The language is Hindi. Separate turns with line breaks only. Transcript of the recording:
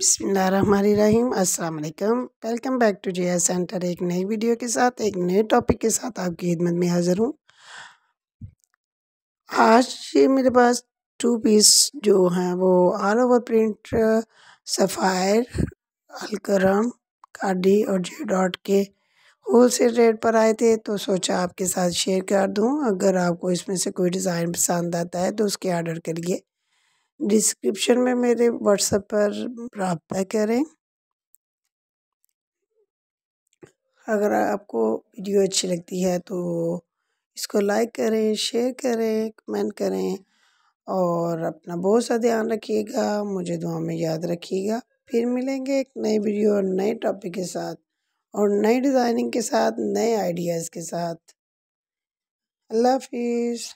बसमीम अस्सलाम welcome back to J center एक नई वीडियो के साथ एक नए टॉपिक के साथ आपकी खिदमत में हाज़िर हूँ आज मेरे पास टू पीस जो हैं वो all over print Sapphire Alkaram Khaadi और जे डॉट के होल सेल रेट पर आए थे तो सोचा आपके साथ शेयर कर दूँ अगर आपको इसमें से कोई डिज़ाइन पसंद आता है तो उसके आर्डर करिए डिस्क्रिप्शन में मेरे व्हाट्सएप पर रबता करें अगर आपको वीडियो अच्छी लगती है तो इसको लाइक करें शेयर करें कमेंट करें और अपना बहुत सा ध्यान रखिएगा मुझे दुआ में याद रखिएगा फिर मिलेंगे एक नई वीडियो और नए टॉपिक के साथ और नई डिज़ाइनिंग के साथ नए आइडियाज़ के साथ अल्लाह हाफिज़